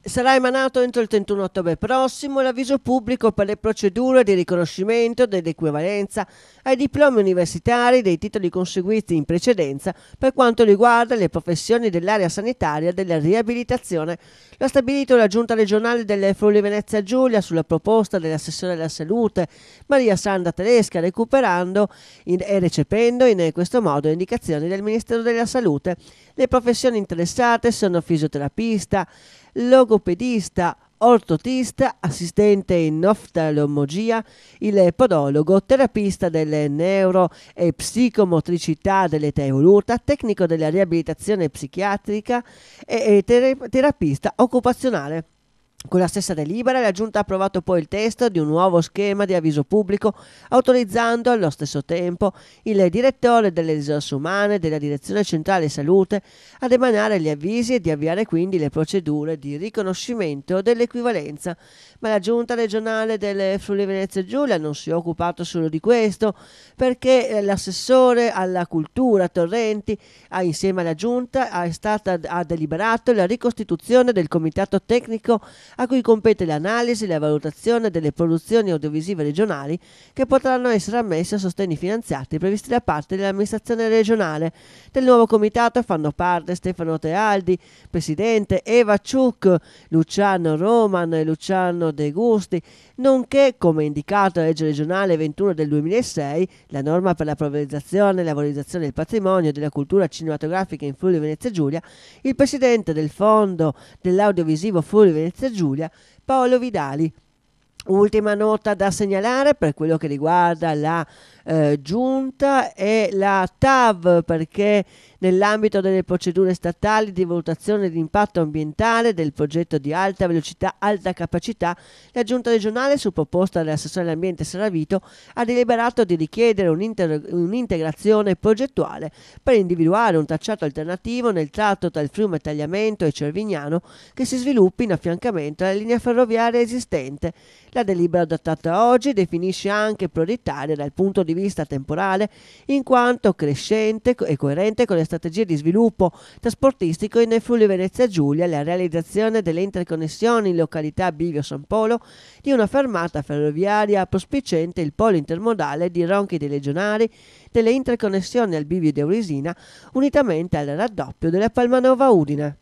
Sarà emanato entro il 31 ottobre prossimo l'avviso pubblico per le procedure di riconoscimento dell'equivalenza ai diplomi universitari dei titoli conseguiti in precedenza per quanto riguarda le professioni dell'area sanitaria della riabilitazione. Lo ha stabilito la Giunta regionale delle Friuli Venezia Giulia sulla proposta dell'assessore della salute Maria Sanda Tedesca, recuperando in, e recependo in questo modo indicazioni del Ministero della Salute. Le professioni interessate sono fisioterapista, logopedista, ortotista, assistente in oftalmologia, il podologo, terapista delle neuro e psicomotricità dell'età evoluta, tecnico della riabilitazione psichiatrica e terapista occupazionale. Con la stessa delibera la Giunta ha approvato poi il testo di un nuovo schema di avviso pubblico, autorizzando allo stesso tempo il direttore delle risorse umane della Direzione Centrale Salute ad emanare gli avvisi e di avviare quindi le procedure di riconoscimento dell'equivalenza. Ma la Giunta regionale del Friuli Venezia Giulia non si è occupato solo di questo, perché eh, l'assessore alla cultura Torrenti, insieme alla Giunta, ha, stata, ha deliberato la ricostituzione del comitato tecnico a cui compete l'analisi e la valutazione delle produzioni audiovisive regionali che potranno essere ammesse a sostegni finanziati previsti da parte dell'amministrazione regionale. Del nuovo comitato fanno parte Stefano Tealdi, presidente, Eva Ciuc, Luciano Roman e Luciano De Gusti, nonché, come indicato alla legge regionale 21 del 2006, la norma per la valorizzazione e la valorizzazione del patrimonio della cultura cinematografica in Friuli Venezia Giulia, il presidente del fondo dell'audiovisivo Friuli Venezia Giulia Giulia Paolo Vidali. Ultima nota da segnalare per quello che riguarda la eh, giunta e la TAV perché nell'ambito delle procedure statali di valutazione di impatto ambientale del progetto di alta velocità alta capacità, la Giunta regionale, su proposta dell'assessore dell'ambiente Saravito, ha deliberato di richiedere un'integrazione progettuale per individuare un tracciato alternativo nel tratto tra il fiume Tagliamento e Cervignano che si sviluppi in affiancamento alla linea ferroviaria esistente. La delibera adottata oggi definisce anche prioritaria dal punto di vista temporale in quanto crescente e coerente con le strategie di sviluppo trasportistico in Friuli Venezia Giulia la realizzazione delle interconnessioni in località Bivio San Polo di una fermata ferroviaria prospicente il polo intermodale di Ronchi dei Legionari delle interconnessioni al Bivio di Aurisina unitamente al raddoppio della Palmanova Udine.